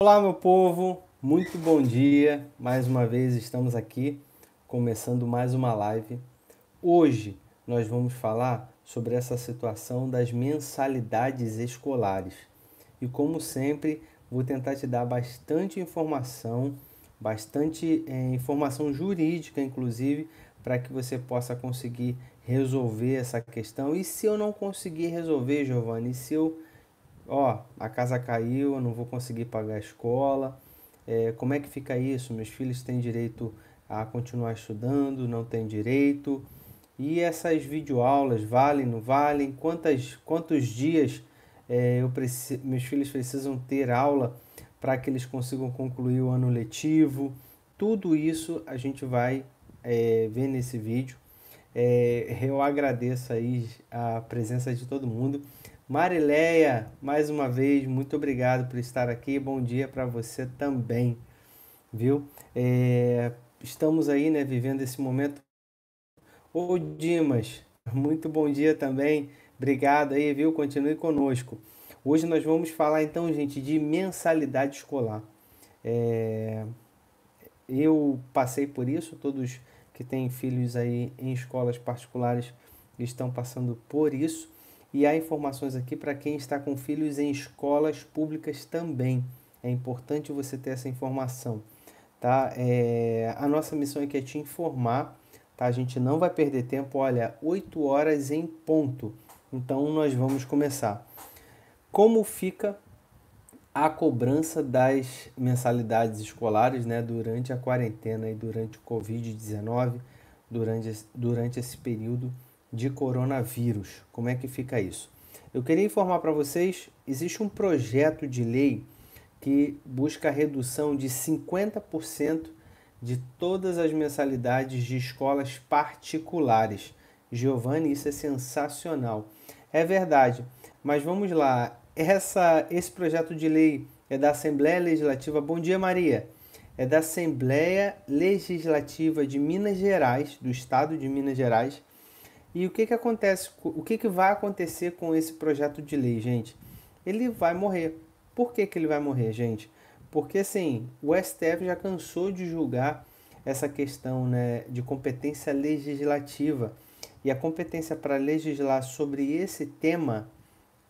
Olá, meu povo, muito bom dia. Mais uma vez estamos aqui começando mais uma live. Hoje nós vamos falar sobre essa situação das mensalidades escolares. E como sempre, vou tentar te dar bastante informação, bastante eh, informação jurídica, inclusive, para que você possa conseguir resolver essa questão. E se eu não conseguir resolver, Giovanni, se eu ó, a casa caiu, eu não vou conseguir pagar a escola. É, como é que fica isso? Meus filhos têm direito a continuar estudando, não têm direito. E essas videoaulas valem, não valem? Quantas, quantos dias é, eu preciso meus filhos precisam ter aula para que eles consigam concluir o ano letivo? Tudo isso a gente vai é, ver nesse vídeo. É, eu agradeço aí a presença de todo mundo. Marileia, mais uma vez, muito obrigado por estar aqui. Bom dia para você também, viu? É, estamos aí, né, vivendo esse momento. Ô Dimas, muito bom dia também. Obrigado aí, viu? Continue conosco. Hoje nós vamos falar então, gente, de mensalidade escolar. É... Eu passei por isso, todos que têm filhos aí em escolas particulares estão passando por isso. E há informações aqui para quem está com filhos em escolas públicas também. É importante você ter essa informação, tá? É, a nossa missão aqui é te informar, tá? A gente não vai perder tempo, olha, 8 horas em ponto. Então nós vamos começar. Como fica a cobrança das mensalidades escolares, né, durante a quarentena e durante o COVID-19, durante durante esse período? de coronavírus. Como é que fica isso? Eu queria informar para vocês, existe um projeto de lei que busca a redução de 50% de todas as mensalidades de escolas particulares. Giovanni, isso é sensacional. É verdade, mas vamos lá. Essa, esse projeto de lei é da Assembleia Legislativa. Bom dia, Maria. É da Assembleia Legislativa de Minas Gerais, do Estado de Minas Gerais, e o que, que acontece? O que, que vai acontecer com esse projeto de lei, gente? Ele vai morrer. Por que, que ele vai morrer, gente? Porque assim, o STF já cansou de julgar essa questão né, de competência legislativa. E a competência para legislar sobre esse tema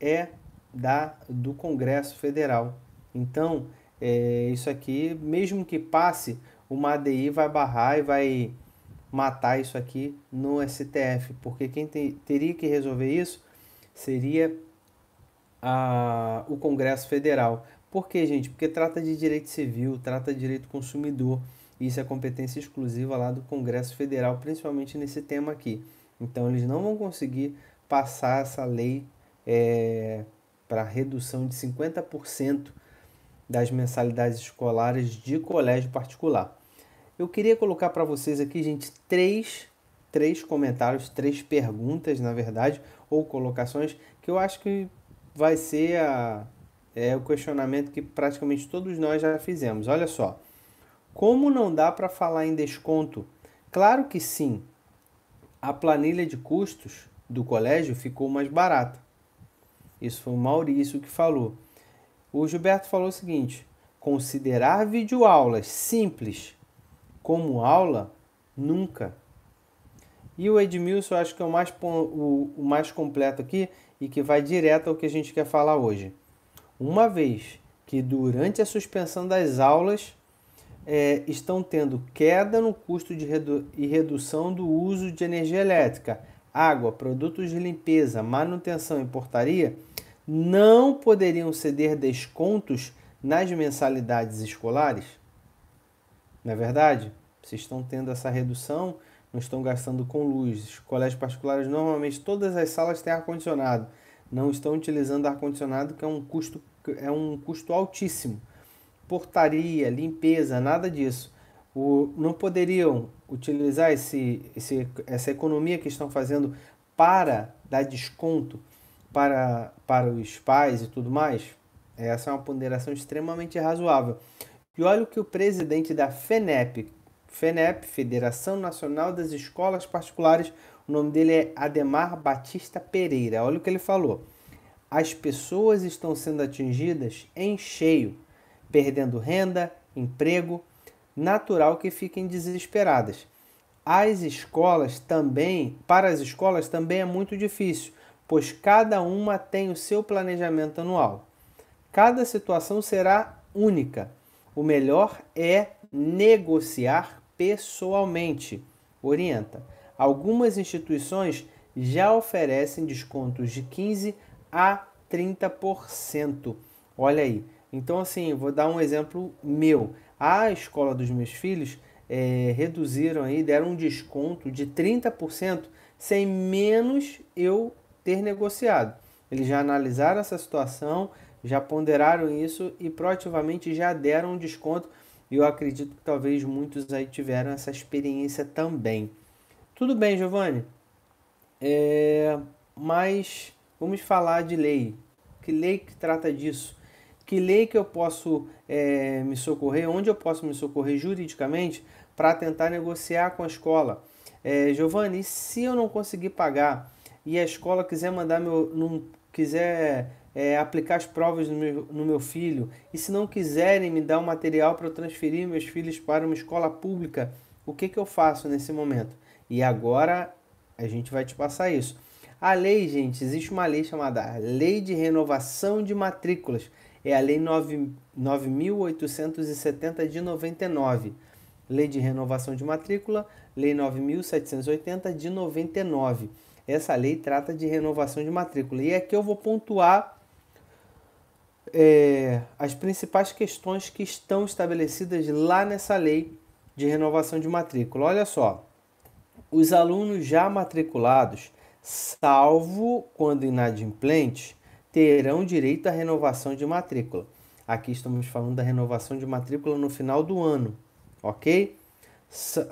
é da do Congresso Federal. Então, é, isso aqui, mesmo que passe, uma ADI vai barrar e vai matar isso aqui no STF, porque quem te, teria que resolver isso seria a, o Congresso Federal. Por quê, gente? Porque trata de direito civil, trata de direito consumidor, e isso é competência exclusiva lá do Congresso Federal, principalmente nesse tema aqui. Então, eles não vão conseguir passar essa lei é, para redução de 50% das mensalidades escolares de colégio particular. Eu queria colocar para vocês aqui, gente, três, três comentários, três perguntas, na verdade, ou colocações, que eu acho que vai ser a, é, o questionamento que praticamente todos nós já fizemos. Olha só. Como não dá para falar em desconto? Claro que sim. A planilha de custos do colégio ficou mais barata. Isso foi o Maurício que falou. O Gilberto falou o seguinte: considerar videoaulas simples como aula? Nunca. E o Edmilson, acho que é o mais, o, o mais completo aqui e que vai direto ao que a gente quer falar hoje. Uma vez que durante a suspensão das aulas é, estão tendo queda no custo de redu e redução do uso de energia elétrica, água, produtos de limpeza, manutenção e portaria, não poderiam ceder descontos nas mensalidades escolares? Não é verdade? Vocês estão tendo essa redução, não estão gastando com luz. colégios particulares, normalmente, todas as salas têm ar-condicionado. Não estão utilizando ar-condicionado, que é um custo, é um custo altíssimo. Portaria, limpeza, nada disso. O, não poderiam utilizar esse, esse, essa economia que estão fazendo para dar desconto para, para os pais e tudo mais? Essa é uma ponderação extremamente razoável. E olha o que o presidente da FENEP, FENEP, Federação Nacional das Escolas Particulares. O nome dele é Ademar Batista Pereira. Olha o que ele falou. As pessoas estão sendo atingidas em cheio, perdendo renda, emprego. Natural que fiquem desesperadas. As escolas também, para as escolas também é muito difícil, pois cada uma tem o seu planejamento anual. Cada situação será única. O melhor é negociar pessoalmente. Orienta. Algumas instituições já oferecem descontos de 15 a 30%. Olha aí. Então, assim, vou dar um exemplo meu. A escola dos meus filhos é, reduziram aí, deram um desconto de 30% sem menos eu ter negociado. Eles já analisaram essa situação, já ponderaram isso e proativamente já deram um desconto e eu acredito que talvez muitos aí tiveram essa experiência também. Tudo bem, Giovanni, é, mas vamos falar de lei. Que lei que trata disso? Que lei que eu posso é, me socorrer? Onde eu posso me socorrer juridicamente para tentar negociar com a escola? É, Giovanni, se eu não conseguir pagar e a escola quiser mandar meu, não quiser é, aplicar as provas no meu, no meu filho, e se não quiserem me dar o um material para eu transferir meus filhos para uma escola pública, o que, que eu faço nesse momento? E agora a gente vai te passar isso. A lei, gente, existe uma lei chamada Lei de Renovação de Matrículas. É a Lei 9.870 de 99. Lei de Renovação de Matrícula, Lei 9.780 de 99. Essa lei trata de renovação de matrícula. E aqui é eu vou pontuar é, as principais questões que estão estabelecidas lá nessa lei de renovação de matrícula. Olha só, os alunos já matriculados, salvo quando inadimplentes, terão direito à renovação de matrícula. Aqui estamos falando da renovação de matrícula no final do ano, ok?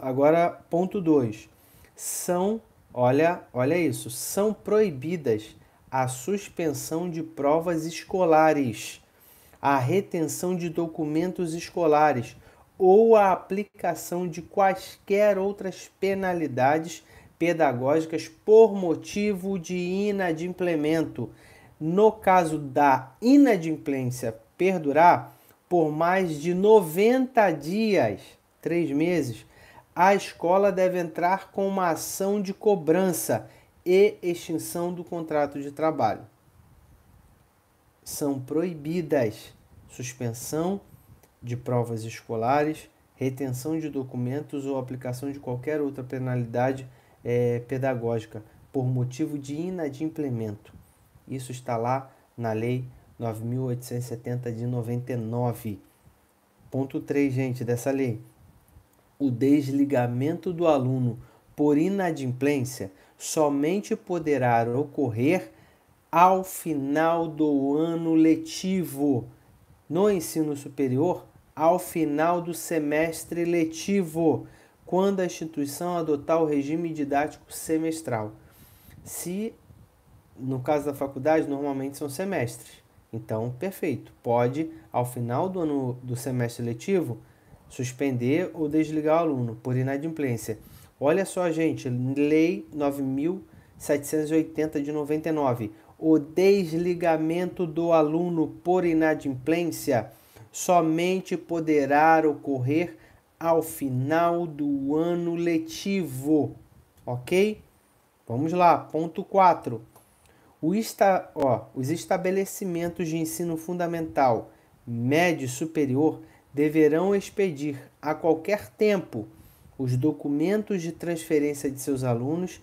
Agora, ponto 2. São, olha, olha isso, são proibidas a suspensão de provas escolares, a retenção de documentos escolares ou a aplicação de quaisquer outras penalidades pedagógicas por motivo de inadimplemento. No caso da inadimplência perdurar por mais de 90 dias, três meses, a escola deve entrar com uma ação de cobrança e extinção do contrato de trabalho. São proibidas suspensão de provas escolares, retenção de documentos ou aplicação de qualquer outra penalidade é, pedagógica por motivo de inadimplemento. Isso está lá na Lei 9.870 de 99. Ponto 3, gente, dessa lei. O desligamento do aluno por inadimplência somente poderá ocorrer ao final do ano letivo. No ensino superior, ao final do semestre letivo, quando a instituição adotar o regime didático semestral. Se, no caso da faculdade, normalmente são semestres. Então, perfeito. Pode, ao final do ano do semestre letivo, suspender ou desligar o aluno por inadimplência. Olha só, gente, Lei 9780 de 99. O desligamento do aluno por inadimplência somente poderá ocorrer ao final do ano letivo, ok? Vamos lá, ponto 4. O esta, ó, os estabelecimentos de ensino fundamental, médio e superior deverão expedir a qualquer tempo os documentos de transferência de seus alunos,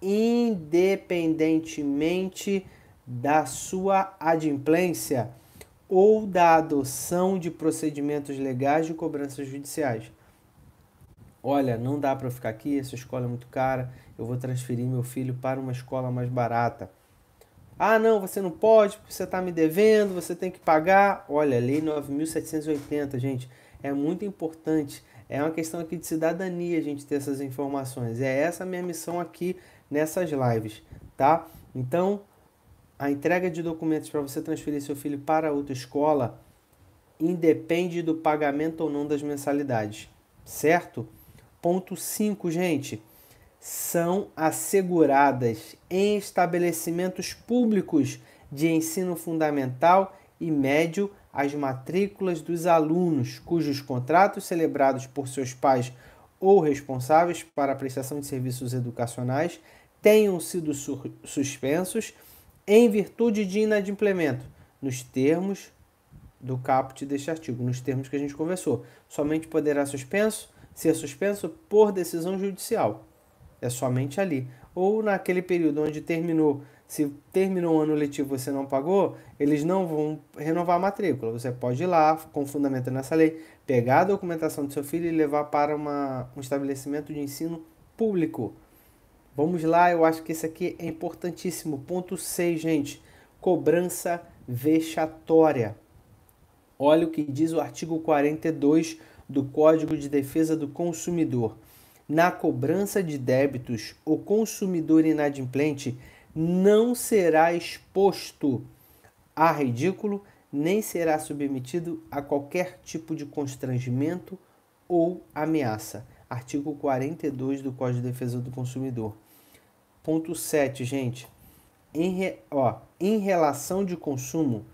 independentemente da sua adimplência ou da adoção de procedimentos legais de cobranças judiciais. Olha, não dá para ficar aqui, essa escola é muito cara, eu vou transferir meu filho para uma escola mais barata. Ah, não, você não pode, porque você está me devendo, você tem que pagar. Olha, Lei 9.780, gente, é muito importante é uma questão aqui de cidadania a gente ter essas informações. É essa minha missão aqui nessas lives, tá? Então, a entrega de documentos para você transferir seu filho para outra escola independe do pagamento ou não das mensalidades, certo? Ponto 5, gente. São asseguradas em estabelecimentos públicos de ensino fundamental e médio as matrículas dos alunos cujos contratos celebrados por seus pais ou responsáveis para a prestação de serviços educacionais tenham sido suspensos em virtude de inadimplemento, nos termos do caput deste artigo, nos termos que a gente conversou. Somente poderá suspenso ser suspenso por decisão judicial. É somente ali. Ou naquele período onde terminou se terminou o ano letivo e você não pagou, eles não vão renovar a matrícula. Você pode ir lá, com fundamento nessa lei, pegar a documentação do seu filho e levar para uma, um estabelecimento de ensino público. Vamos lá, eu acho que esse aqui é importantíssimo. Ponto 6, gente. Cobrança vexatória. Olha o que diz o artigo 42 do Código de Defesa do Consumidor. Na cobrança de débitos, o consumidor inadimplente não será exposto a ridículo, nem será submetido a qualquer tipo de constrangimento ou ameaça. Artigo 42 do Código de Defesa do Consumidor. Ponto 7, gente. Em, re... Ó, em relação de consumo,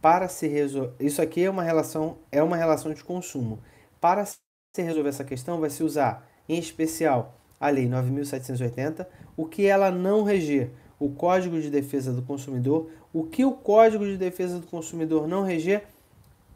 para se resolver. Isso aqui é uma relação, é uma relação de consumo. Para se resolver essa questão, vai se usar, em especial, a Lei 9.780, o que ela não reger o Código de Defesa do Consumidor, o que o Código de Defesa do Consumidor não reger,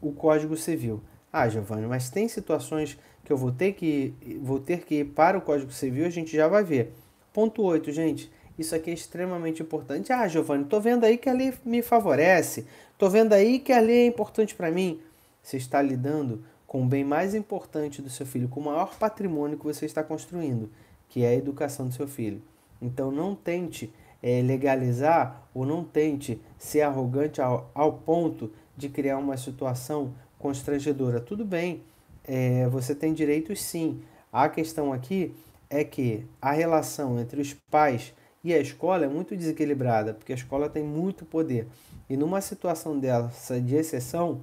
o Código Civil. Ah, Giovanni, mas tem situações que eu vou ter que, vou ter que ir para o Código Civil, a gente já vai ver. Ponto 8, gente, isso aqui é extremamente importante. Ah, Giovanni, tô vendo aí que a lei me favorece, tô vendo aí que a lei é importante para mim. Você está lidando com o bem mais importante do seu filho, com o maior patrimônio que você está construindo, que é a educação do seu filho. Então não tente é, legalizar ou não tente ser arrogante ao, ao ponto de criar uma situação constrangedora. Tudo bem, é, você tem direitos sim. A questão aqui é que a relação entre os pais e a escola é muito desequilibrada, porque a escola tem muito poder. E numa situação dessa de exceção,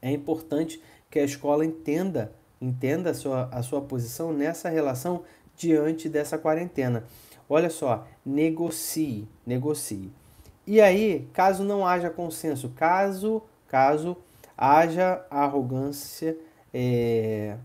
é importante que a escola entenda, entenda a sua, a sua posição nessa relação diante dessa quarentena. Olha só, negocie, negocie. E aí, caso não haja consenso, caso, caso haja a arrogância, é,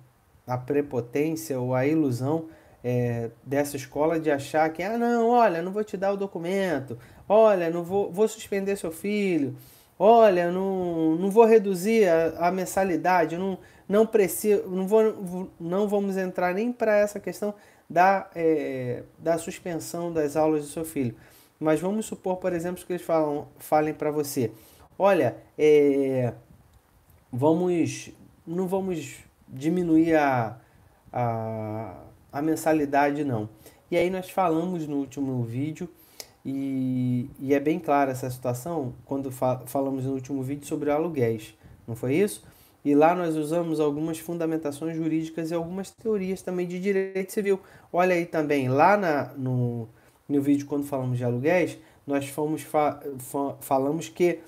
a prepotência ou a ilusão é, dessa escola de achar que, ah, não, olha, não vou te dar o documento, olha, não vou, vou suspender seu filho, olha, não, não vou reduzir a, a mensalidade, não, não preciso, não, vou, não vamos entrar nem para essa questão da, é, da suspensão das aulas do seu filho. Mas vamos supor, por exemplo, que eles falam, falem para você: olha, é, vamos, não vamos diminuir a, a, a mensalidade, não. E aí nós falamos no último vídeo, e, e é bem clara essa situação, quando fa falamos no último vídeo sobre aluguéis, não foi isso? E lá nós usamos algumas fundamentações jurídicas e algumas teorias também de direito civil. Olha aí também, lá na, no, no vídeo quando falamos de aluguéis, nós fomos fa fa falamos que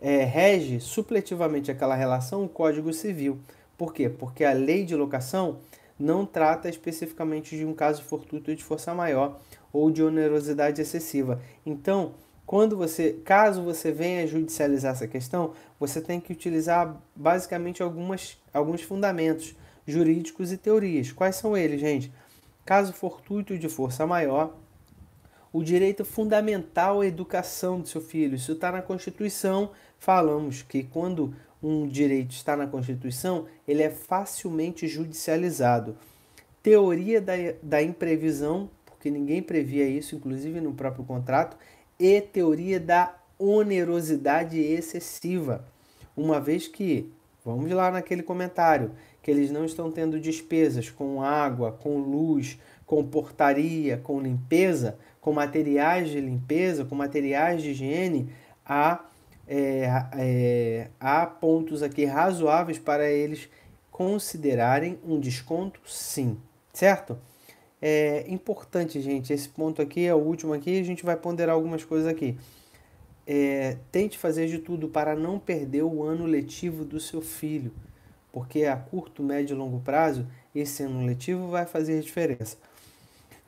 é, rege supletivamente aquela relação o Código Civil. Por quê? Porque a lei de locação não trata especificamente de um caso fortuito de força maior ou de onerosidade excessiva. Então, quando você, caso você venha judicializar essa questão, você tem que utilizar basicamente algumas, alguns fundamentos jurídicos e teorias. Quais são eles, gente? Caso fortuito de força maior, o direito fundamental à educação do seu filho. Isso está na Constituição. Falamos que quando um direito está na Constituição, ele é facilmente judicializado. Teoria da, da imprevisão, porque ninguém previa isso, inclusive no próprio contrato, e teoria da onerosidade excessiva, uma vez que, vamos lá naquele comentário, que eles não estão tendo despesas com água, com luz, com portaria, com limpeza, com materiais de limpeza, com materiais de higiene, há, é, é, há pontos aqui razoáveis para eles considerarem um desconto, sim, certo? é importante, gente. Esse ponto aqui é o último aqui, a gente vai ponderar algumas coisas aqui. É, tente fazer de tudo para não perder o ano letivo do seu filho, porque a curto, médio e longo prazo, esse ano letivo vai fazer diferença.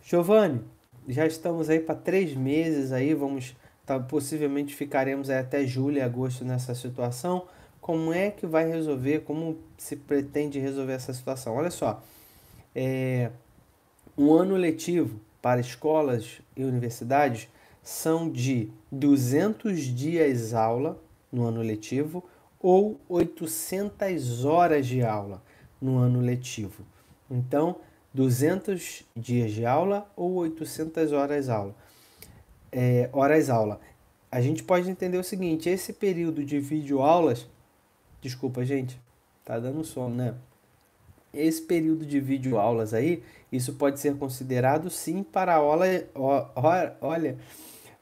Giovanni, já estamos aí para três meses aí, vamos, tá, possivelmente ficaremos até julho e agosto nessa situação. Como é que vai resolver? Como se pretende resolver essa situação? Olha só, é, um ano letivo para escolas e universidades são de 200 dias aula no ano letivo ou 800 horas de aula no ano letivo. Então, 200 dias de aula ou 800 horas aula. É, horas aula. A gente pode entender o seguinte: esse período de videoaulas, desculpa, gente, tá dando sono, né? esse período de vídeo aulas aí, isso pode ser considerado sim para aula, olha,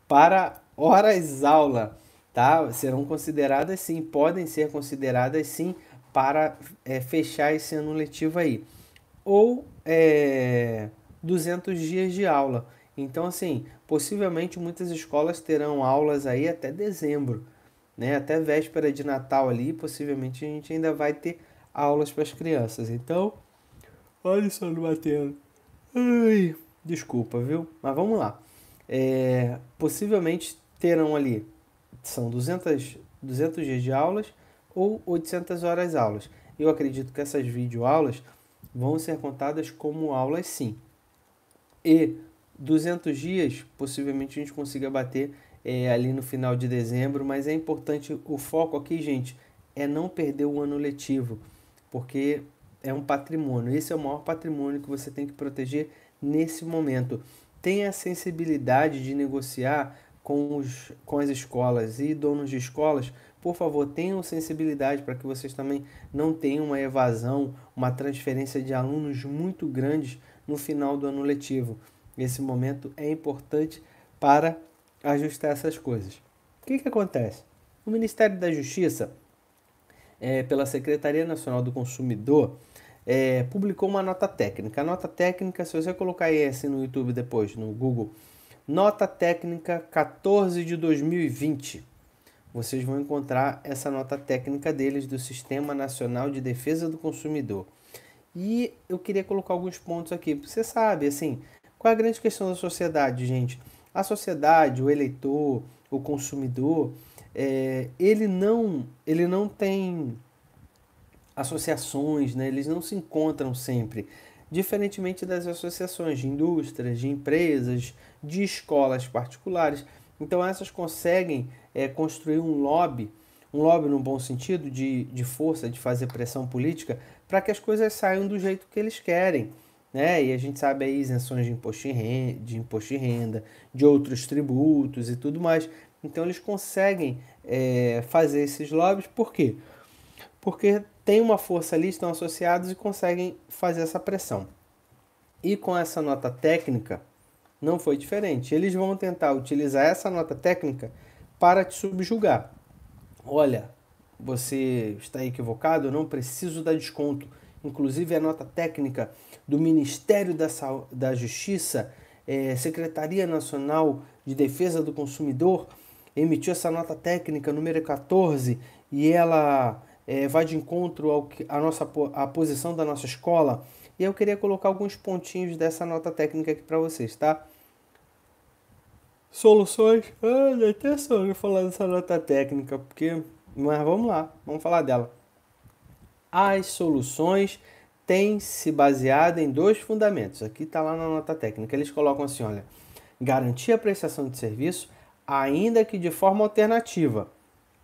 para horas aula, tá? Serão consideradas sim, podem ser consideradas sim para é, fechar esse ano letivo aí. Ou é, 200 dias de aula. Então, assim, possivelmente muitas escolas terão aulas aí até dezembro, né? Até véspera de Natal ali, possivelmente a gente ainda vai ter aulas para as crianças. Então, olha só no batendo. Ai, desculpa, viu? Mas vamos lá. É, possivelmente terão ali, são 200, 200 dias de aulas ou 800 horas aulas. Eu acredito que essas videoaulas vão ser contadas como aulas sim. E 200 dias, possivelmente a gente consiga bater é, ali no final de dezembro, mas é importante o foco aqui, gente, é não perder o ano letivo porque é um patrimônio. Esse é o maior patrimônio que você tem que proteger nesse momento. Tenha a sensibilidade de negociar com, os, com as escolas e donos de escolas. Por favor, tenham sensibilidade para que vocês também não tenham uma evasão, uma transferência de alunos muito grandes no final do ano letivo. Esse momento é importante para ajustar essas coisas. O que, que acontece? O Ministério da Justiça é, pela Secretaria Nacional do Consumidor, é, publicou uma nota técnica. A nota técnica, se você colocar aí assim no YouTube depois, no Google, nota técnica 14 de 2020, vocês vão encontrar essa nota técnica deles do Sistema Nacional de Defesa do Consumidor. E eu queria colocar alguns pontos aqui. Você sabe, assim, qual é a grande questão da sociedade, gente? A sociedade, o eleitor, o consumidor, é, ele não ele não tem associações, né? eles não se encontram sempre. Diferentemente das associações de indústrias, de empresas, de escolas particulares. Então, essas conseguem é, construir um lobby, um lobby no bom sentido, de, de força, de fazer pressão política, para que as coisas saiam do jeito que eles querem. Né? E a gente sabe aí isenções de imposto, de renda, de imposto de renda, de outros tributos e tudo mais. Então eles conseguem é, fazer esses lobbies, por quê? Porque tem uma força ali, estão associados e conseguem fazer essa pressão. E com essa nota técnica, não foi diferente. Eles vão tentar utilizar essa nota técnica para te subjugar. Olha, você está equivocado, eu não preciso dar desconto. Inclusive, a nota técnica do Ministério da, Sa da Justiça, é, Secretaria Nacional de Defesa do Consumidor, emitiu essa nota técnica número 14 e ela é, vai de encontro ao que, a nossa a posição da nossa escola. E eu queria colocar alguns pontinhos dessa nota técnica aqui para vocês, tá? Soluções. Ah, dá até sono falar dessa nota técnica, porque. Mas vamos lá, vamos falar dela. As soluções têm se baseado em dois fundamentos. Aqui está lá na nota técnica. Eles colocam assim: olha, garantir a prestação de serviço ainda que de forma alternativa,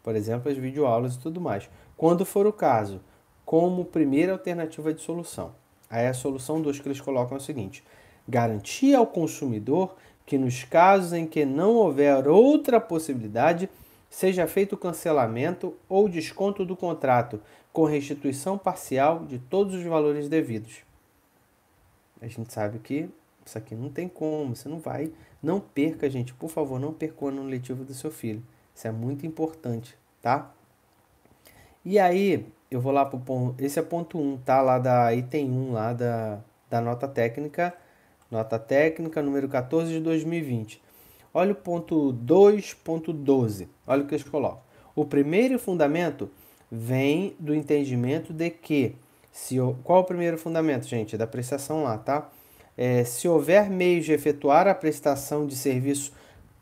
por exemplo, as videoaulas e tudo mais, quando for o caso, como primeira alternativa de solução. Aí a solução 2 que eles colocam é o seguinte: garantir ao consumidor que nos casos em que não houver outra possibilidade, seja feito o cancelamento ou desconto do contrato, com restituição parcial de todos os valores devidos. A gente sabe que isso aqui não tem como, você não vai. Não perca, gente, por favor, não perca o ano letivo do seu filho. Isso é muito importante, tá? E aí, eu vou lá pro ponto. Esse é ponto 1, um, tá? Lá da item 1, um, lá da, da nota técnica. Nota técnica número 14 de 2020. Olha o ponto 2.12. Olha o que eles colocam. O primeiro fundamento vem do entendimento de que. Se, qual o primeiro fundamento, gente? É da apreciação lá, tá? É, se houver meios de efetuar a prestação de serviço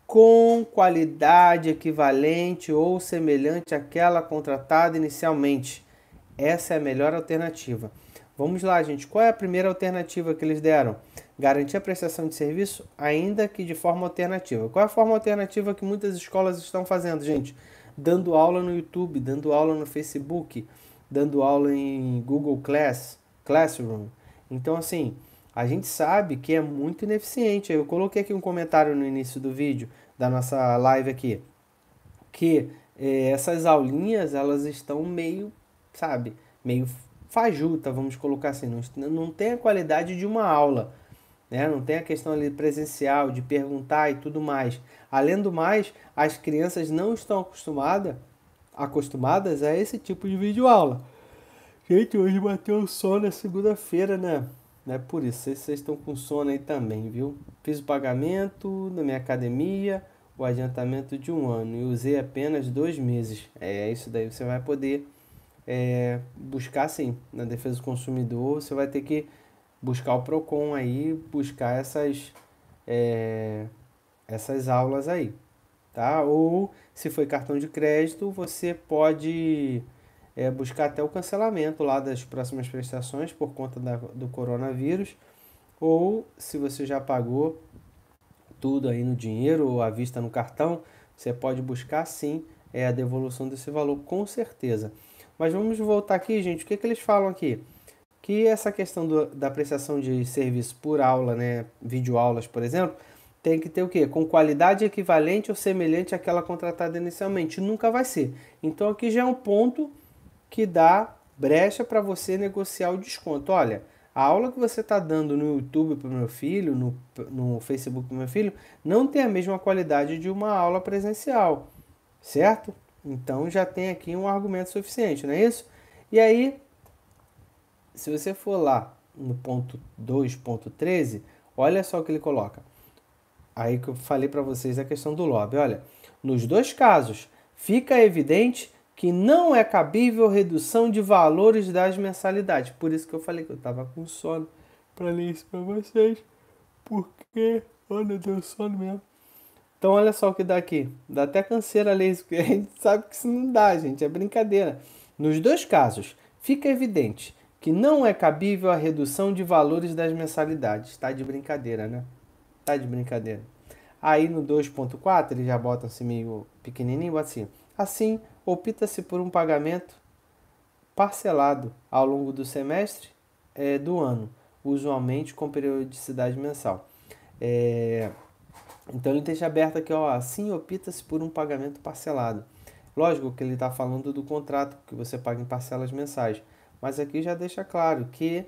com qualidade equivalente ou semelhante àquela contratada inicialmente, essa é a melhor alternativa. Vamos lá, gente. Qual é a primeira alternativa que eles deram? Garantir a prestação de serviço, ainda que de forma alternativa. Qual é a forma alternativa que muitas escolas estão fazendo, gente? Dando aula no YouTube, dando aula no Facebook, dando aula em Google Class, Classroom. Então, assim, a gente sabe que é muito ineficiente. Eu coloquei aqui um comentário no início do vídeo, da nossa live aqui, que é, essas aulinhas, elas estão meio, sabe, meio fajuta, vamos colocar assim, não, não tem a qualidade de uma aula, né? Não tem a questão ali presencial, de perguntar e tudo mais. Além do mais, as crianças não estão acostumadas, acostumadas a esse tipo de vídeo aula. Gente, hoje bateu o sol na segunda-feira, né? Não é por isso. Vocês estão com sono aí também, viu? Fiz o pagamento na minha academia, o adiantamento de um ano e usei apenas dois meses. É isso daí. Você vai poder é, buscar sim na defesa do consumidor. Você vai ter que buscar o Procon aí, buscar essas é, essas aulas aí, tá? Ou se foi cartão de crédito, você pode é, buscar até o cancelamento lá das próximas prestações por conta da, do coronavírus, ou se você já pagou tudo aí no dinheiro ou à vista no cartão, você pode buscar sim é, a devolução desse valor com certeza. Mas vamos voltar aqui, gente, o que, que eles falam aqui? Que essa questão do, da prestação de serviço por aula, né, videoaulas, por exemplo, tem que ter o quê? Com qualidade equivalente ou semelhante àquela contratada inicialmente. Nunca vai ser. Então aqui já é um ponto que dá brecha para você negociar o desconto. Olha, a aula que você está dando no YouTube para o meu filho, no, no Facebook para o meu filho, não tem a mesma qualidade de uma aula presencial, certo? Então já tem aqui um argumento suficiente, não é isso? E aí, se você for lá no ponto 2.13, olha só o que ele coloca. Aí que eu falei para vocês a questão do lobby. Olha, nos dois casos, fica evidente que não é cabível redução de valores das mensalidades. Por isso que eu falei que eu estava com sono para ler isso para vocês. Porque, olha, deu sono mesmo. Então olha só o que dá aqui. Dá até canseira ler isso, porque a gente sabe que isso não dá, gente. É brincadeira. Nos dois casos, fica evidente que não é cabível a redução de valores das mensalidades. Tá de brincadeira, né? Tá de brincadeira. Aí no 2.4, eles já botam assim meio pequenininho, assim. Assim, opta-se por um pagamento parcelado ao longo do semestre é, do ano, usualmente com periodicidade mensal. É, então ele deixa aberto aqui, ó, assim opta-se por um pagamento parcelado. Lógico que ele está falando do contrato que você paga em parcelas mensais, mas aqui já deixa claro que,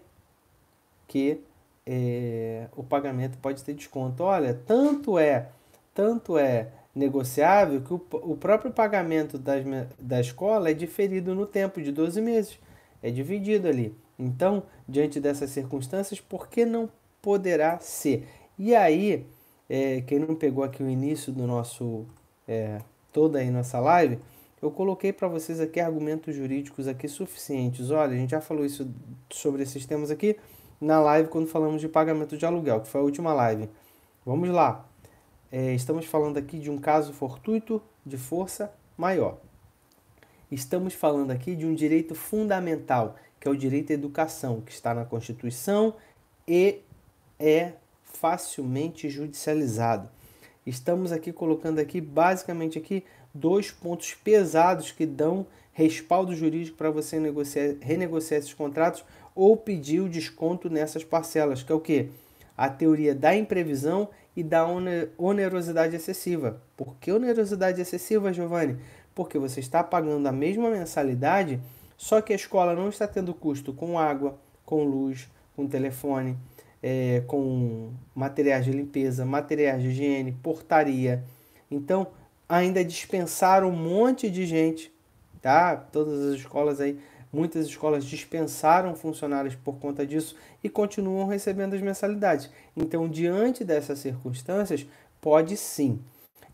que é, o pagamento pode ter desconto. Olha, tanto é, tanto é negociável que o, o próprio pagamento das, da escola é diferido no tempo de 12 meses, é dividido ali. Então, diante dessas circunstâncias, por que não poderá ser? E aí, é, quem não pegou aqui o início do nosso é, toda aí nossa live, eu coloquei para vocês aqui argumentos jurídicos aqui suficientes. Olha, a gente já falou isso sobre esses temas aqui na live quando falamos de pagamento de aluguel, que foi a última live. Vamos lá é, estamos falando aqui de um caso fortuito de força maior. Estamos falando aqui de um direito fundamental, que é o direito à educação, que está na Constituição e é facilmente judicializado. Estamos aqui colocando aqui basicamente aqui dois pontos pesados que dão respaldo jurídico para você negociar, renegociar esses contratos ou pedir o desconto nessas parcelas, que é o que? A teoria da imprevisão e da onerosidade excessiva. Por que onerosidade excessiva, Giovanni? Porque você está pagando a mesma mensalidade, só que a escola não está tendo custo com água, com luz, com telefone, é, com materiais de limpeza, materiais de higiene, portaria. Então, ainda dispensar um monte de gente, tá? Todas as escolas aí Muitas escolas dispensaram funcionários por conta disso e continuam recebendo as mensalidades. Então, diante dessas circunstâncias, pode sim.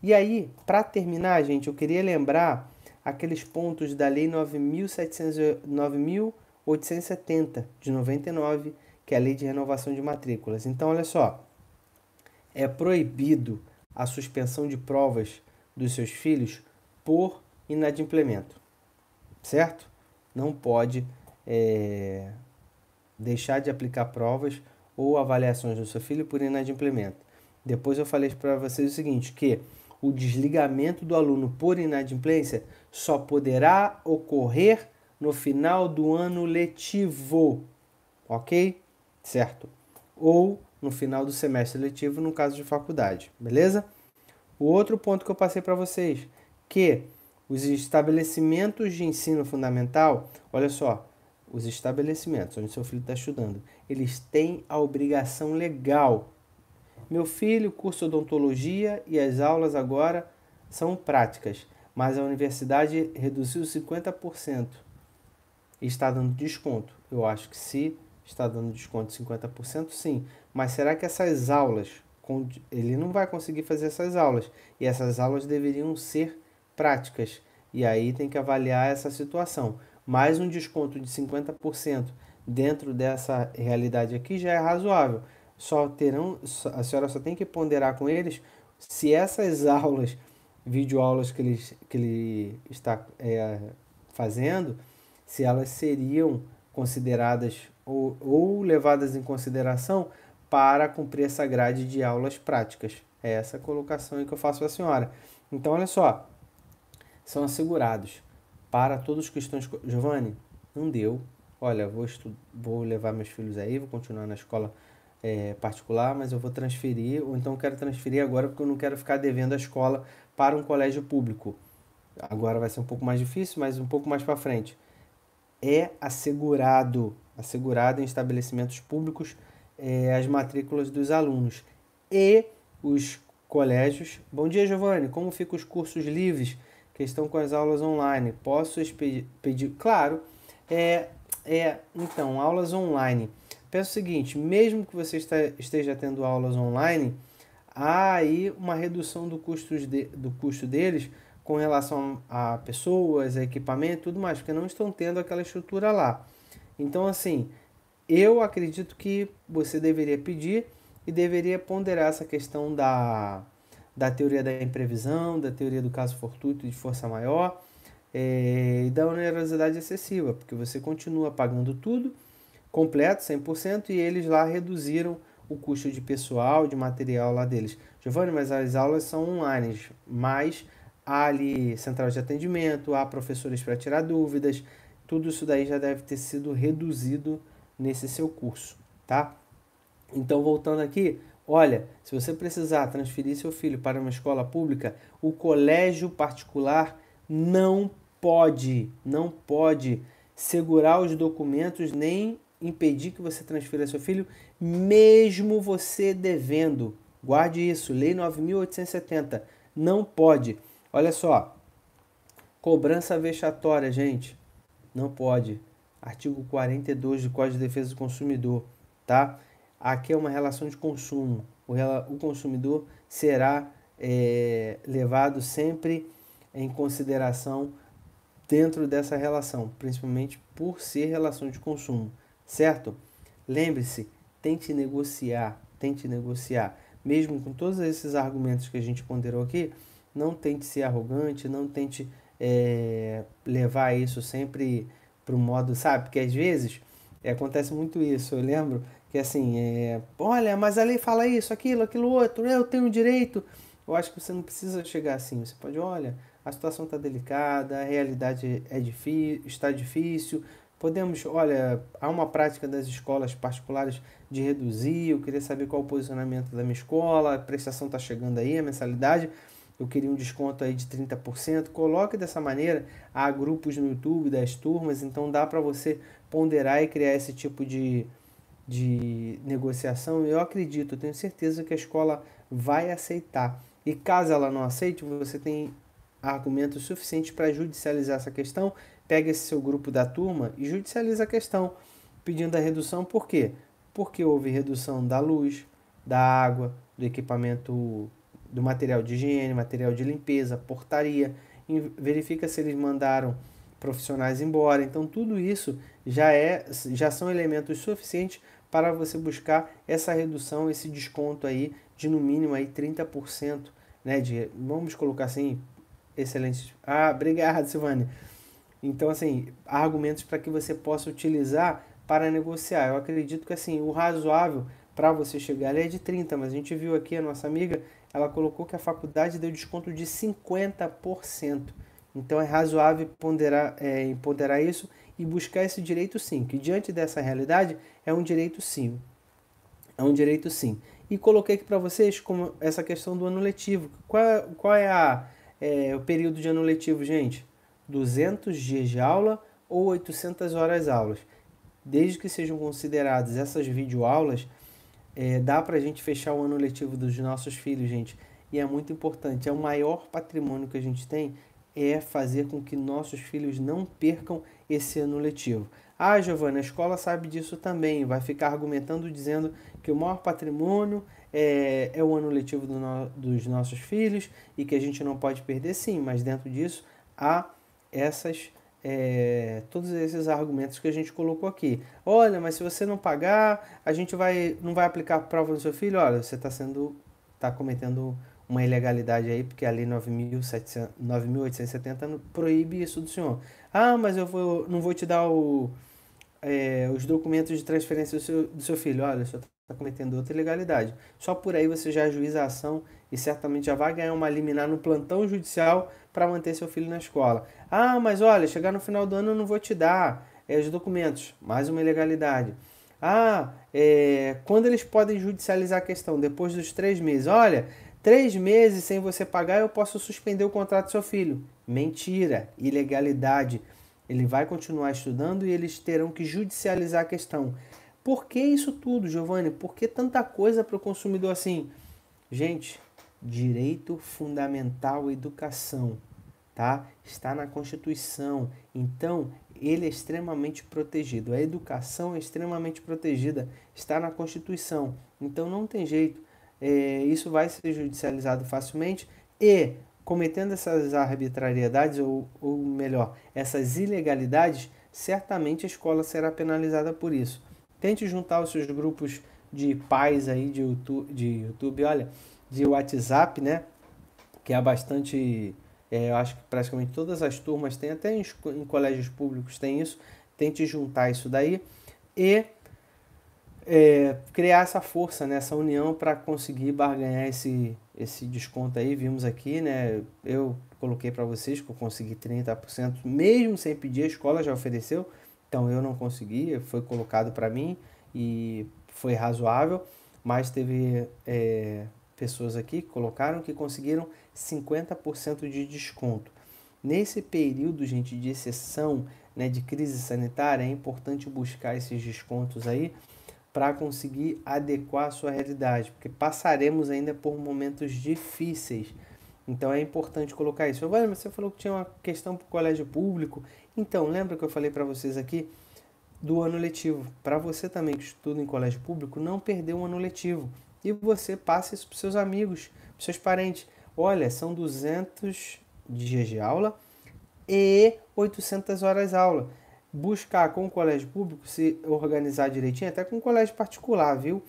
E aí, para terminar, gente, eu queria lembrar aqueles pontos da Lei 9.870 de 99, que é a Lei de Renovação de Matrículas. Então, olha só, é proibido a suspensão de provas dos seus filhos por inadimplemento, certo? não pode é, deixar de aplicar provas ou avaliações do seu filho por inadimplemento. Depois eu falei para vocês o seguinte, que o desligamento do aluno por inadimplência só poderá ocorrer no final do ano letivo, ok? Certo? Ou no final do semestre letivo, no caso de faculdade, beleza? O outro ponto que eu passei para vocês, que os estabelecimentos de ensino fundamental, olha só, os estabelecimentos onde seu filho está estudando, eles têm a obrigação legal. Meu filho cursa odontologia e as aulas agora são práticas, mas a universidade reduziu 50% e está dando desconto. Eu acho que se está dando desconto de 50%, sim, mas será que essas aulas, ele não vai conseguir fazer essas aulas e essas aulas deveriam ser práticas. E aí tem que avaliar essa situação. Mais um desconto de 50% dentro dessa realidade aqui já é razoável. Só terão, a senhora só tem que ponderar com eles se essas aulas, videoaulas que ele, que ele está é, fazendo, se elas seriam consideradas ou, ou levadas em consideração para cumprir essa grade de aulas práticas. É essa colocação que eu faço a senhora. Então, olha só, são assegurados para todos os cristãos. Giovanni, não deu. Olha, vou, estu... vou levar meus filhos aí, vou continuar na escola é, particular, mas eu vou transferir, ou então quero transferir agora porque eu não quero ficar devendo a escola para um colégio público. Agora vai ser um pouco mais difícil, mas um pouco mais para frente. É assegurado, assegurado em estabelecimentos públicos é, as matrículas dos alunos e os colégios. Bom dia, Giovanni. Como ficam os cursos livres? Questão com as aulas online. Posso pedir? Claro. É, é, então, aulas online. Peço o seguinte, mesmo que você esteja tendo aulas online, há aí uma redução do custo, de, do custo deles com relação a pessoas, a equipamento tudo mais, porque não estão tendo aquela estrutura lá. Então, assim, eu acredito que você deveria pedir e deveria ponderar essa questão da, da teoria da imprevisão, da teoria do caso fortuito de força maior é, e da onerosidade excessiva, porque você continua pagando tudo completo, 100%, e eles lá reduziram o custo de pessoal, de material lá deles. Giovanni, mas as aulas são online, mas há ali central de atendimento, há professores para tirar dúvidas, tudo isso daí já deve ter sido reduzido nesse seu curso, tá? Então, voltando aqui, Olha, se você precisar transferir seu filho para uma escola pública, o colégio particular não pode, não pode segurar os documentos nem impedir que você transfira seu filho, mesmo você devendo. Guarde isso, Lei 9870. Não pode. Olha só. Cobrança vexatória, gente. Não pode. Artigo 42 do Código de Defesa do Consumidor, tá? Aqui é uma relação de consumo. O, o consumidor será é, levado sempre em consideração dentro dessa relação, principalmente por ser relação de consumo, certo? Lembre-se, tente negociar, tente negociar. Mesmo com todos esses argumentos que a gente ponderou aqui, não tente ser arrogante, não tente é, levar isso sempre para o modo, sabe? Porque às vezes é, acontece muito isso. Eu lembro que é assim, é, olha, mas a lei fala isso, aquilo, aquilo outro, eu tenho direito. Eu acho que você não precisa chegar assim, você pode, olha, a situação está delicada, a realidade é difícil, está difícil. Podemos, olha, há uma prática das escolas particulares de reduzir, eu queria saber qual o posicionamento da minha escola, a prestação está chegando aí, a mensalidade, eu queria um desconto aí de 30%. Coloque dessa maneira, há grupos no YouTube das turmas, então dá para você ponderar e criar esse tipo de, de negociação, eu acredito, tenho certeza que a escola vai aceitar. E caso ela não aceite, você tem argumentos suficientes para judicializar essa questão. Pega esse seu grupo da turma e judicializa a questão, pedindo a redução. Por quê? Porque houve redução da luz, da água, do equipamento, do material de higiene, material de limpeza, portaria. Verifica se eles mandaram profissionais embora. Então tudo isso já é já são elementos suficientes para você buscar essa redução, esse desconto aí de no mínimo aí 30%, né, de vamos colocar assim, excelente. Ah, obrigado, Silvane. Então assim, argumentos para que você possa utilizar para negociar. Eu acredito que assim, o razoável para você chegar ali é de 30, mas a gente viu aqui a nossa amiga, ela colocou que a faculdade deu desconto de 50%. Então é razoável ponderar, é, ponderar isso e buscar esse direito sim, que diante dessa realidade é um direito sim. É um direito sim. E coloquei aqui para vocês como essa questão do ano letivo. Qual, é, qual é, a, é o período de ano letivo, gente? 200 dias de aula ou 800 horas aulas. Desde que sejam consideradas essas videoaulas, é, dá para a gente fechar o ano letivo dos nossos filhos, gente. E é muito importante, é o maior patrimônio que a gente tem, é fazer com que nossos filhos não percam esse ano letivo. Ah, Giovana, a escola sabe disso também, vai ficar argumentando dizendo que o maior patrimônio é, é o ano letivo do no, dos nossos filhos e que a gente não pode perder, sim, mas dentro disso há essas. É, todos esses argumentos que a gente colocou aqui. Olha, mas se você não pagar, a gente vai, não vai aplicar prova no seu filho. Olha, você está sendo, está cometendo uma ilegalidade aí, porque a lei 9.870 proíbe isso do senhor. Ah, mas eu vou, não vou te dar o, é, os documentos de transferência do seu, do seu filho. Olha, o senhor está cometendo outra ilegalidade. Só por aí você já ajuiza a ação e certamente já vai ganhar uma liminar no plantão judicial para manter seu filho na escola. Ah, mas olha, chegar no final do ano eu não vou te dar é, os documentos. Mais uma ilegalidade. Ah, é, quando eles podem judicializar a questão? Depois dos três meses. Olha, Três meses sem você pagar, eu posso suspender o contrato do seu filho. Mentira, ilegalidade. Ele vai continuar estudando e eles terão que judicializar a questão. Por que isso tudo, Giovanni? Por que tanta coisa para o consumidor assim? Gente, direito fundamental à educação, tá? Está na Constituição. Então, ele é extremamente protegido. A educação é extremamente protegida, está na Constituição. Então não tem jeito é, isso vai ser judicializado facilmente e cometendo essas arbitrariedades, ou, ou melhor, essas ilegalidades, certamente a escola será penalizada por isso. Tente juntar os seus grupos de pais aí de YouTube, de YouTube olha, de WhatsApp, né? Que é bastante. É, eu acho que praticamente todas as turmas têm, até em, em colégios públicos tem isso. Tente juntar isso daí. E é, criar essa força, né, essa união para conseguir barganhar esse, esse desconto aí. Vimos aqui, né? Eu coloquei para vocês que eu consegui 30%, mesmo sem pedir, a escola já ofereceu, então eu não consegui, foi colocado para mim e foi razoável, mas teve é, pessoas aqui que colocaram que conseguiram 50% de desconto. Nesse período, gente, de exceção, né, de crise sanitária, é importante buscar esses descontos aí para conseguir adequar a sua realidade, porque passaremos ainda por momentos difíceis. Então é importante colocar isso. Agora, você falou que tinha uma questão para o colégio público. Então, lembra que eu falei para vocês aqui do ano letivo? Para você também que estuda em colégio público, não perder o ano letivo. E você passa isso para seus amigos, para seus parentes. Olha, são 200 dias de aula e 800 horas aula buscar com o colégio público se organizar direitinho, até com o colégio particular, viu?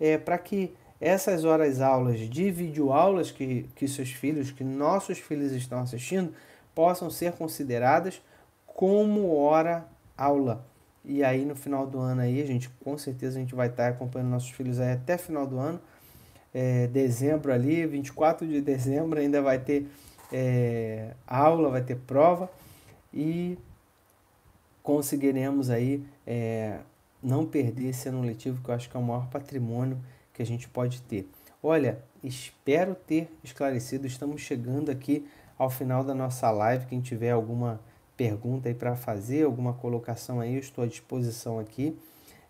É, para que essas horas aulas de videoaulas que, que seus filhos, que nossos filhos estão assistindo, possam ser consideradas como hora aula. E aí no final do ano aí, a gente com certeza a gente vai estar acompanhando nossos filhos aí até final do ano. É, dezembro ali, 24 de dezembro ainda vai ter é, aula, vai ter prova. E conseguiremos aí é, não perder esse ano letivo, que eu acho que é o maior patrimônio que a gente pode ter. Olha, espero ter esclarecido. Estamos chegando aqui ao final da nossa live. Quem tiver alguma pergunta aí para fazer, alguma colocação aí, estou à disposição aqui.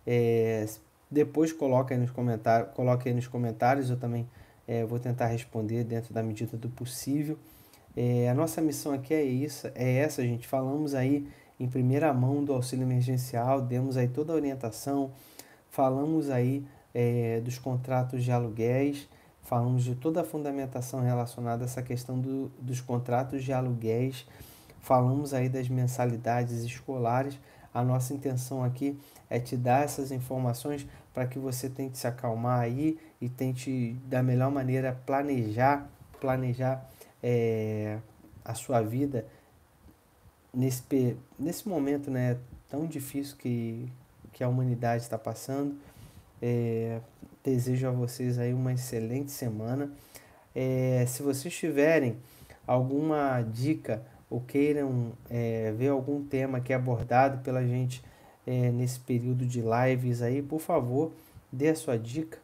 É, depois coloca aí nos comentários, coloque aí nos comentários, eu também é, vou tentar responder dentro da medida do possível. É, a nossa missão aqui é isso, é essa, gente. Falamos aí em primeira mão do auxílio emergencial, demos aí toda a orientação, falamos aí é, dos contratos de aluguéis, falamos de toda a fundamentação relacionada a essa questão do, dos contratos de aluguéis, falamos aí das mensalidades escolares. A nossa intenção aqui é te dar essas informações para que você tente se acalmar aí e tente da melhor maneira planejar, planejar é, a sua vida nesse, nesse momento né, tão difícil que, que a humanidade está passando. É, desejo a vocês aí uma excelente semana. É, se vocês tiverem alguma dica ou queiram é, ver algum tema que é abordado pela gente é, nesse período de lives aí, por favor, dê a sua dica.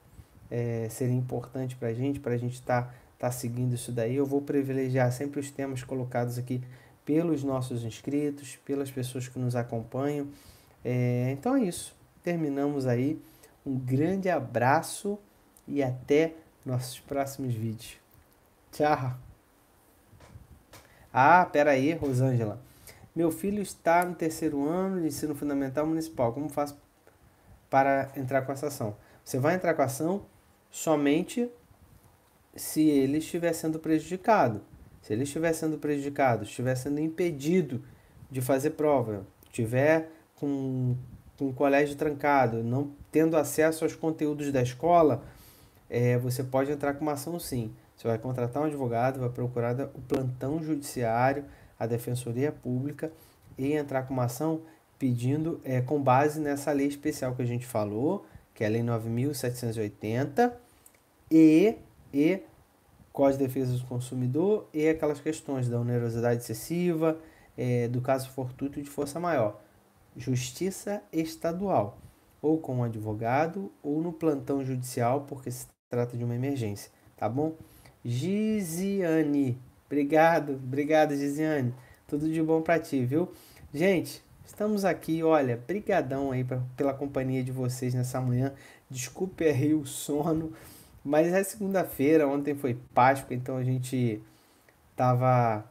É, seria importante para a gente, para a gente estar tá, tá seguindo isso daí. Eu vou privilegiar sempre os temas colocados aqui pelos nossos inscritos, pelas pessoas que nos acompanham. É, então é isso. Terminamos aí. Um grande abraço e até nossos próximos vídeos. Tchau! Ah, pera aí, Rosângela. Meu filho está no terceiro ano de ensino fundamental municipal. Como faço para entrar com essa ação? Você vai entrar com a ação somente se ele estiver sendo prejudicado. Se ele estiver sendo prejudicado, estiver sendo impedido de fazer prova, estiver com, com o colégio trancado, não tendo acesso aos conteúdos da escola, é, você pode entrar com uma ação sim. Você vai contratar um advogado, vai procurar o plantão judiciário, a defensoria pública e entrar com uma ação pedindo é, com base nessa lei especial que a gente falou, que é a Lei 9.780, e, e Código de Defesa do Consumidor e aquelas questões da onerosidade excessiva, é, do caso fortuito de força maior. Justiça estadual, ou com um advogado, ou no plantão judicial, porque se trata de uma emergência, tá bom? Giziane, obrigado, obrigado Giziane, tudo de bom para ti, viu? Gente, estamos aqui, olha, brigadão aí pra, pela companhia de vocês nessa manhã, desculpe aí o sono, mas é segunda-feira, ontem foi Páscoa, então a gente tava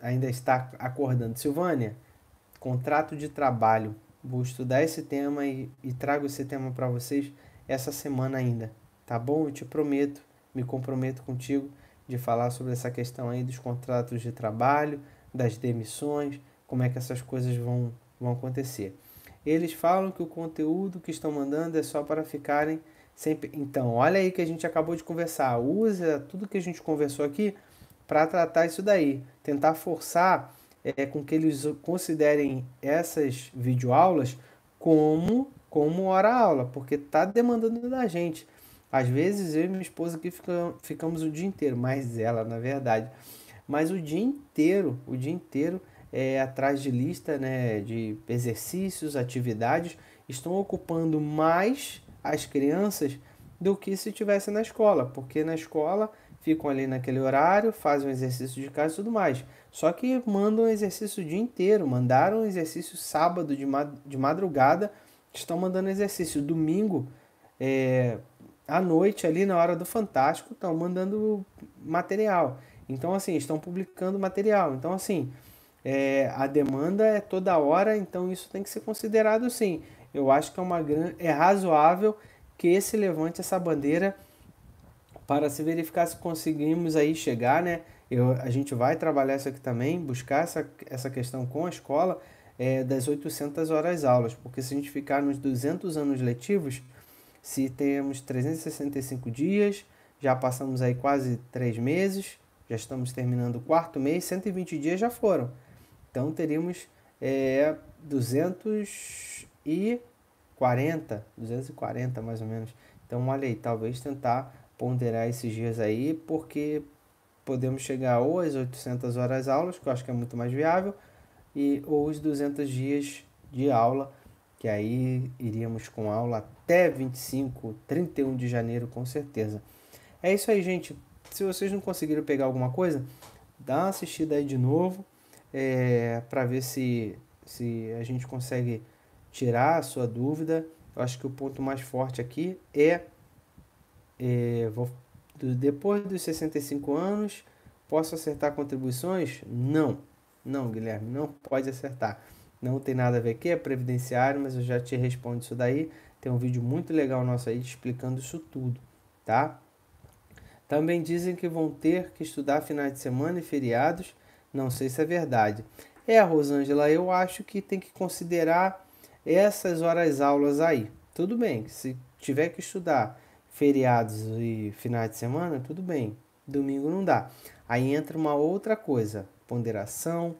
ainda está acordando. Silvânia, contrato de trabalho. Vou estudar esse tema e, e trago esse tema para vocês essa semana ainda, tá bom? Eu te prometo, me comprometo contigo de falar sobre essa questão aí dos contratos de trabalho, das demissões, como é que essas coisas vão, vão acontecer. Eles falam que o conteúdo que estão mandando é só para ficarem Sempre, então, olha aí que a gente acabou de conversar. Usa tudo que a gente conversou aqui para tratar isso daí. Tentar forçar é, com que eles considerem essas videoaulas como, como hora-aula, porque está demandando da gente. Às vezes eu e minha esposa aqui ficam, ficamos o dia inteiro, mais ela, na verdade. Mas o dia inteiro, o dia inteiro é, atrás de lista né, de exercícios, atividades, estão ocupando mais as crianças do que se tivesse na escola, porque na escola ficam ali naquele horário, fazem o exercício de casa e tudo mais. Só que mandam exercício o dia inteiro, mandaram exercício sábado de, de madrugada, estão mandando exercício domingo é, à noite, ali na hora do Fantástico, estão mandando material. Então, assim, estão publicando material. Então, assim, é, a demanda é toda hora, então isso tem que ser considerado sim. Eu acho que é, uma grande, é razoável que esse levante essa bandeira para se verificar se conseguimos aí chegar, né? Eu, a gente vai trabalhar isso aqui também, buscar essa, essa questão com a escola é, das 800 horas aulas, porque se a gente ficar nos 200 anos letivos, se temos 365 dias, já passamos aí quase três meses, já estamos terminando o quarto mês, 120 dias já foram. Então teríamos é, 200 e 40, 240 mais ou menos. Então, olha aí, talvez tentar ponderar esses dias aí, porque podemos chegar ou às 800 horas aulas, que eu acho que é muito mais viável, e ou os 200 dias de aula, que aí iríamos com aula até 25, 31 de janeiro com certeza. É isso aí, gente. Se vocês não conseguiram pegar alguma coisa, dá uma assistida aí de novo, é, eh, para ver se, se a gente consegue tirar a sua dúvida. Eu acho que o ponto mais forte aqui é, é vou, depois dos 65 anos, posso acertar contribuições? Não, não, Guilherme, não pode acertar. Não tem nada a ver aqui, é previdenciário, mas eu já te respondo isso daí. Tem um vídeo muito legal nosso aí explicando isso tudo, tá? Também dizem que vão ter que estudar finais de semana e feriados. Não sei se é verdade. É, Rosângela, eu acho que tem que considerar essas horas aulas aí. Tudo bem, se tiver que estudar feriados e finais de semana, tudo bem. Domingo não dá. Aí entra uma outra coisa: ponderação,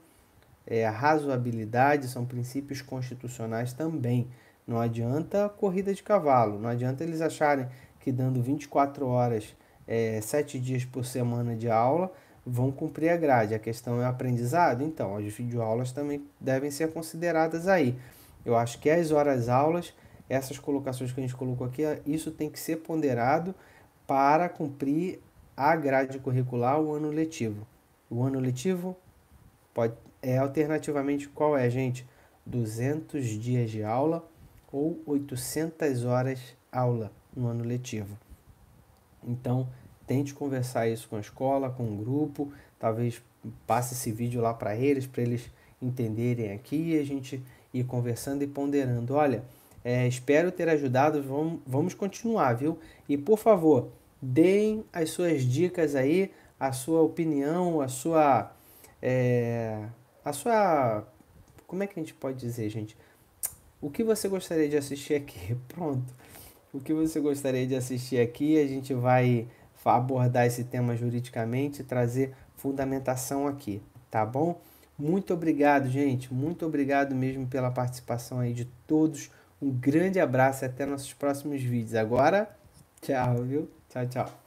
é, razoabilidade, são princípios constitucionais também. Não adianta corrida de cavalo, não adianta eles acharem que dando 24 horas, é, 7 dias por semana de aula, vão cumprir a grade. A questão é o aprendizado? Então, as videoaulas também devem ser consideradas aí. Eu acho que as horas-aulas, essas colocações que a gente colocou aqui, isso tem que ser ponderado para cumprir a grade curricular o ano letivo. O ano letivo pode, é alternativamente qual é, gente? 200 dias de aula ou 800 horas aula no ano letivo. Então, tente conversar isso com a escola, com o grupo, talvez passe esse vídeo lá para eles, para eles entenderem aqui e a gente e conversando e ponderando. Olha, é, espero ter ajudado, vamos, vamos continuar, viu? E por favor, deem as suas dicas aí, a sua opinião, a sua. É, a sua. Como é que a gente pode dizer, gente? O que você gostaria de assistir aqui? Pronto. O que você gostaria de assistir aqui? A gente vai abordar esse tema juridicamente, trazer fundamentação aqui, tá bom? Muito obrigado, gente. Muito obrigado mesmo pela participação aí de todos. Um grande abraço e até nossos próximos vídeos. Agora, tchau, viu? Tchau, tchau.